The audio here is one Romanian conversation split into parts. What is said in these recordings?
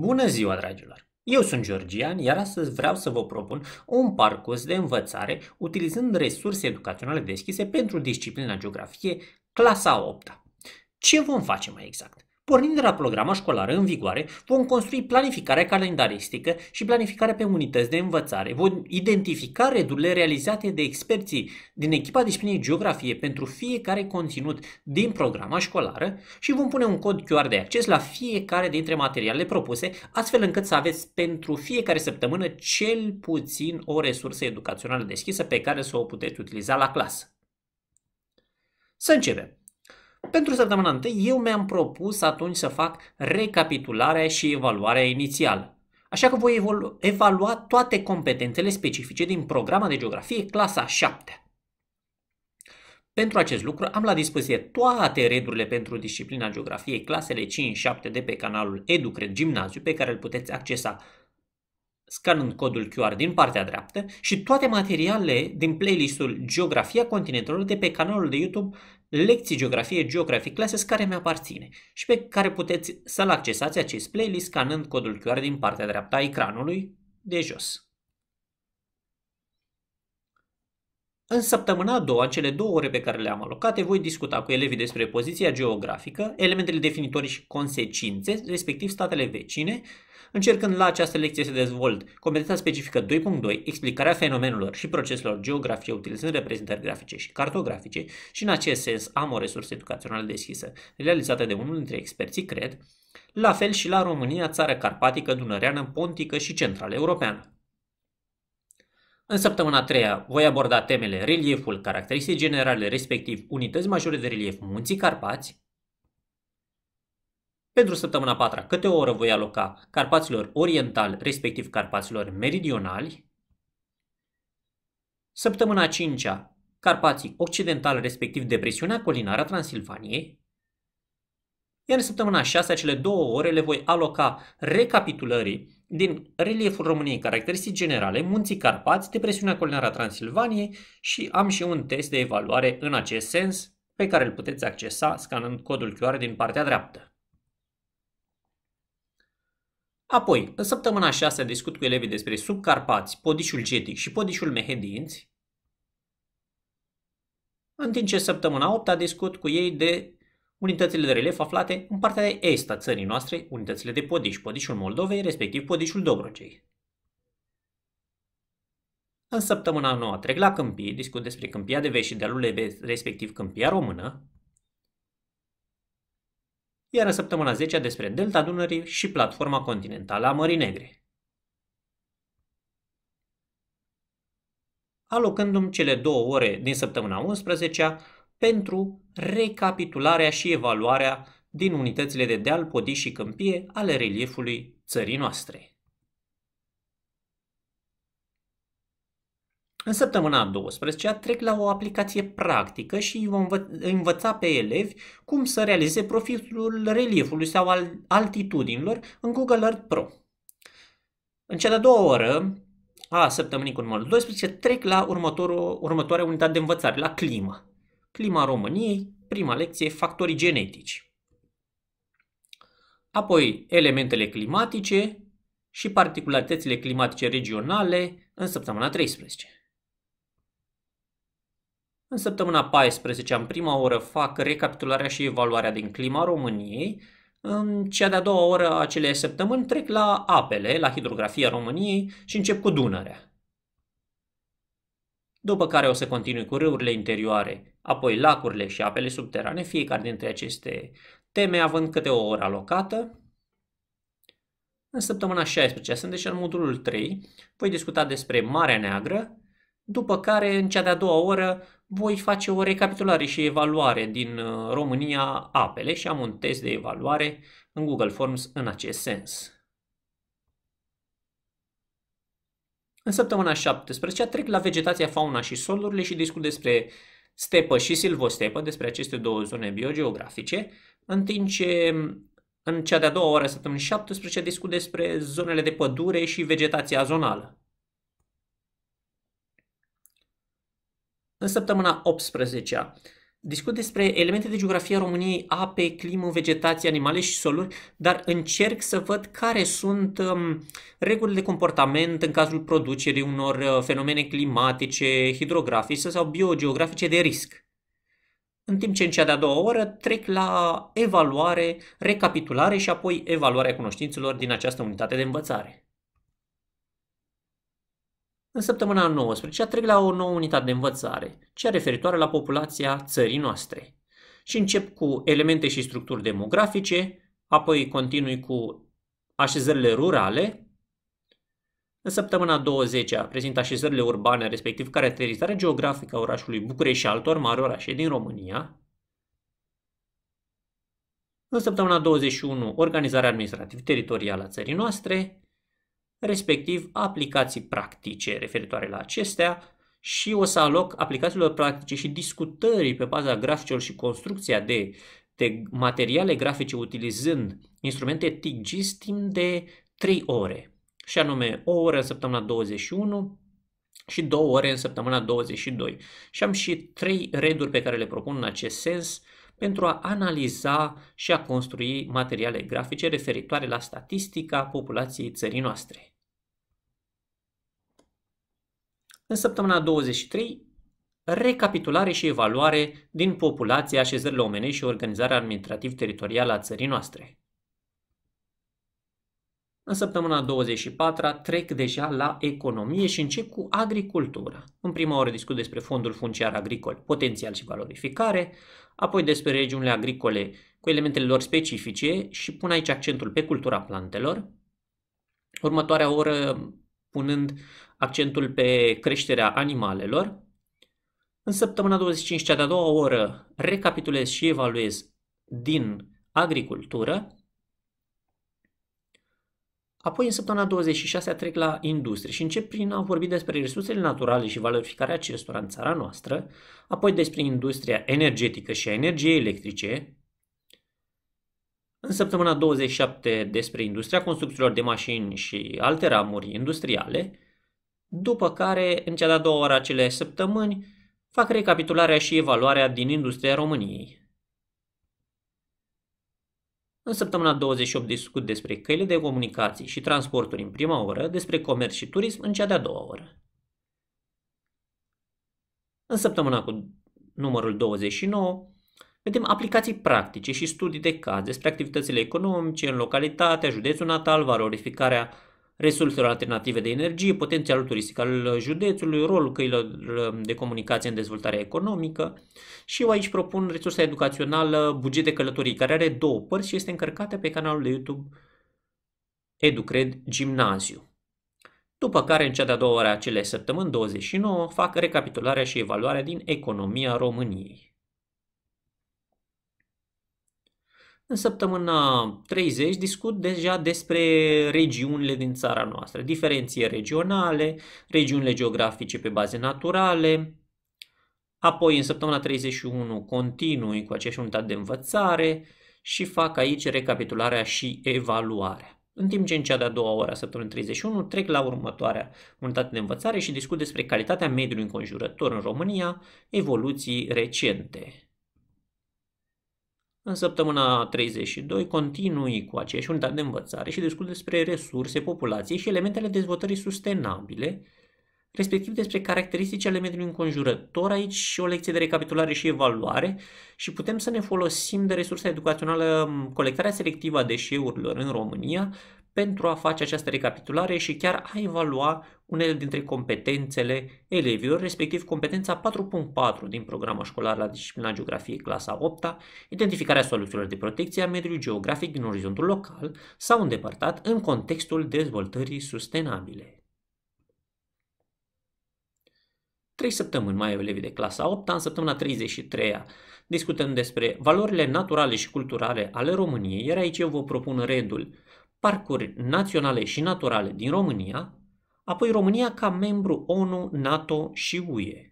Bună ziua, dragilor! Eu sunt Georgian, iar astăzi vreau să vă propun un parcurs de învățare utilizând resurse educaționale deschise pentru disciplina geografie, clasa 8 -a. Ce vom face mai exact? Pornind de la programa școlară în vigoare, vom construi planificarea calendaristică și planificarea pe unități de învățare. Vom identifica redurile realizate de experții din echipa disciplinei geografie pentru fiecare conținut din programa școlară și vom pune un cod QR de acces la fiecare dintre materialele propuse, astfel încât să aveți pentru fiecare săptămână cel puțin o resursă educațională deschisă pe care să o puteți utiliza la clasă. Să începem! Pentru săptămâna întâi, eu mi-am propus atunci să fac recapitularea și evaluarea inițială. Așa că voi evalua toate competențele specifice din programa de geografie clasa 7. Pentru acest lucru am la dispoziție toate redurile pentru disciplina geografie clasele 5-7 de pe canalul Educred Gimnaziu pe care îl puteți accesa scanând codul QR din partea dreaptă și toate materialele din playlistul Geografia continentelor de pe canalul de YouTube lecții geografie Geographic Classes care mi aparține și pe care puteți să-l accesați acest playlist scanând codul QR din partea dreaptă a ecranului de jos. În săptămâna a doua, cele două ore pe care le-am alocate, voi discuta cu elevii despre poziția geografică, elementele definitorii și consecințe, respectiv statele vecine, încercând la această lecție să dezvolt competența specifică 2.2, explicarea fenomenelor și proceselor geografice utilizând reprezentări grafice și cartografice și în acest sens am o resursă educațională deschisă, realizată de unul dintre experții, cred, la fel și la România, țară carpatică, dunăreană, pontică și Centrală europeană. În săptămâna 3 voi aborda temele relieful, caracteristici generale, respectiv unități majore de relief Munții Carpați, pentru săptămâna 4 câte o oră voi aloca Carpaților orientali, respectiv Carpaților meridionali? Săptămâna 5 Carpații Occidental, respectiv depresiunea colinară a Transilvaniei. Iar în săptămâna 6 acele două ore le voi aloca recapitulării din relieful României, caracteristici generale, munții Carpați, depresiunea colinară a Transilvaniei și am și un test de evaluare în acest sens pe care îl puteți accesa scanând codul QR din partea dreaptă. Apoi, în săptămâna 6 discut cu elevii despre subcarpați, podișul getic și podișul mehedinți, în timp ce săptămâna 8 discut cu ei de unitățile de relief aflate în partea de est a țării noastre, unitățile de podiș, podișul Moldovei, respectiv podișul Dobrogei. În săptămâna 9 trec la Câmpii, discut despre Câmpia de Vești și dealul respectiv Câmpia Română, iar în săptămâna 10 despre Delta Dunării și platforma continentală a Mării Negre. Alocându-mi cele două ore din săptămâna 11 pentru recapitularea și evaluarea din unitățile de deal, podi și câmpie ale reliefului țării noastre. În săptămâna a 12 trec la o aplicație practică și îi vom învăța pe elevi cum să realizeze profilul reliefului sau al altitudinilor în Google Earth Pro. În cea de-a doua oră a săptămânii cu numărul 12 trec la următoarea unitate de învățare, la climă. Clima României, prima lecție, factorii genetici. Apoi elementele climatice și particularitățile climatice regionale în săptămâna 13. În săptămâna 14, în prima oră, fac recapitularea și evaluarea din clima României. În cea de-a doua oră a acelei săptămâni trec la apele, la hidrografia României și încep cu Dunărea. După care o să continui cu râurile interioare, apoi lacurile și apele subterane, fiecare dintre aceste teme având câte o oră alocată. În săptămâna 16, sunt deja în modulul 3, voi discuta despre Marea Neagră, după care, în cea de-a doua oră, voi face o recapitulare și evaluare din uh, România apele și am un test de evaluare în Google Forms în acest sens. În săptămâna 17 trec la vegetația, fauna și solurile și discut despre stepă și silvostepă, despre aceste două zone biogeografice, în timp ce în cea de-a doua oră, săptămânii 17, discut despre zonele de pădure și vegetația zonală. În săptămâna 18 discut despre elemente de geografie a României, ape, climă, vegetație, animale și soluri, dar încerc să văd care sunt um, regulile de comportament în cazul producerii unor uh, fenomene climatice, hidrografice sau biogeografice de risc. În timp ce în cea de-a doua oră trec la evaluare, recapitulare și apoi evaluarea cunoștințelor din această unitate de învățare. În săptămâna 19 trec la o nouă unitate de învățare, cea referitoare la populația țării noastre. Și încep cu elemente și structuri demografice, apoi continui cu așezările rurale. În săptămâna 20 prezint așezările urbane, respectiv caracterizarea geografică a orașului București și altor mari orașe din România. În săptămâna 21, organizarea administrativ-teritorială a țării noastre, respectiv aplicații practice referitoare la acestea și o să aloc aplicațiilor practice și discutării pe baza graficilor și construcția de, de materiale grafice utilizând instrumente TIGIS timp de 3 ore, și anume o oră în săptămâna 21, și două ore în săptămâna 22. Și am și trei reduri pe care le propun în acest sens pentru a analiza și a construi materiale grafice referitoare la statistica populației țării noastre. În săptămâna 23, recapitulare și evaluare din populația așezările omenești și organizarea administrativ-teritorială a țării noastre. În săptămâna 24 trec deja la economie și încep cu agricultura. În prima oră discut despre fondul funciar agricol, potențial și valorificare, apoi despre regiunile agricole cu elementele lor specifice și pun aici accentul pe cultura plantelor. Următoarea oră punând accentul pe creșterea animalelor. În săptămâna 25, cea de-a doua oră, recapitulez și evaluez din agricultură Apoi, în săptămâna 26 trec la industrie și încep prin a vorbi despre resursele naturale și valorificarea acestora în țara noastră, apoi despre industria energetică și a energiei electrice, în săptămâna 27 despre industria construcțiilor de mașini și alte ramuri industriale, după care, în cea de-a doua oră acele săptămâni, fac recapitularea și evaluarea din industria României. În săptămâna 28 discut despre căile de comunicații și transporturi în prima oră, despre comerț și turism în cea de-a doua oră. În săptămâna cu numărul 29, vedem aplicații practice și studii de caz despre activitățile economice în localitatea, județul natal, valorificarea resurselor alternative de energie, potențialul turistic al județului, rolul căilor um, de comunicație în dezvoltarea economică și eu aici propun resursa educațională buget de călătorii, care are două părți și este încărcată pe canalul de YouTube Educred Gimnaziu. După care, în cea de-a doua oară a acelei săptămâni, 29, fac recapitularea și evaluarea din economia României. În săptămâna 30 discut deja despre regiunile din țara noastră, diferenții regionale, regiunile geografice pe baze naturale, apoi în săptămâna 31 continui cu aceeași unitate de învățare și fac aici recapitularea și evaluarea. În timp ce în cea de-a doua oră a săptămânii 31 trec la următoarea unitate de învățare și discut despre calitatea mediului înconjurător în România, evoluții recente. În săptămâna 32 continui cu aceeași unitate de învățare și discut despre resurse, populație și elementele dezvoltării sustenabile, respectiv despre caracteristicile ale mediului înconjurător. Aici o lecție de recapitulare și evaluare și putem să ne folosim de resursa educațională colectarea selectivă a deșeurilor în România pentru a face această recapitulare și chiar a evalua unele dintre competențele elevilor, respectiv competența 4.4 din programa școlar la disciplina geografie clasa 8 identificarea soluțiilor de protecție a mediului geografic din orizontul local sau îndepărtat în contextul dezvoltării sustenabile. Trei săptămâni mai elevii de clasa 8 în săptămâna 33-a discutăm despre valorile naturale și culturale ale României, iar aici eu vă propun redul parcuri naționale și naturale din România, apoi România ca membru ONU, NATO și UE.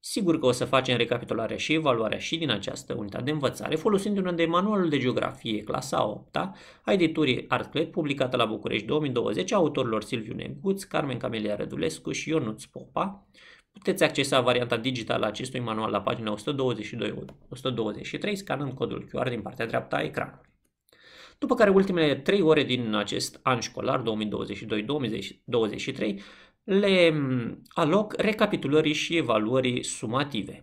Sigur că o să facem recapitularea și evaluarea și din această unitate de învățare, folosindu-ne de manualul de geografie clasa 8 -a, a editurii Artclet, publicată la București 2020, a autorilor Silviu Neguț, Carmen Camelia Rădulescu și Ionuț Popa. Puteți accesa varianta digitală a acestui manual la pagina 122-123, scanând codul QR din partea dreaptă a ecranului după care ultimele trei ore din acest an școlar 2022-2023 le mm, aloc recapitulării și evaluării sumative.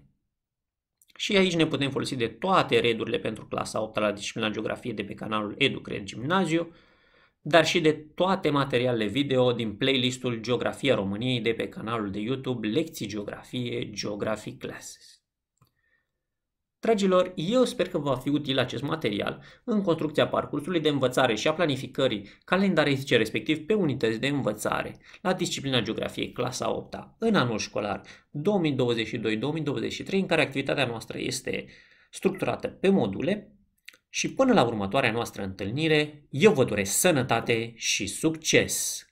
Și aici ne putem folosi de toate redurile pentru clasa 8 la disciplina geografie de pe canalul EduCred Gimnaziu, dar și de toate materialele video din playlistul Geografia României de pe canalul de YouTube Lecții Geografie Geography Classes. Dragilor, eu sper că va fi util acest material în construcția parcursului de învățare și a planificării calendaristice respectiv pe unități de învățare la disciplina geografie clasa 8 -a, în anul școlar 2022-2023 în care activitatea noastră este structurată pe module și până la următoarea noastră întâlnire, eu vă doresc sănătate și succes!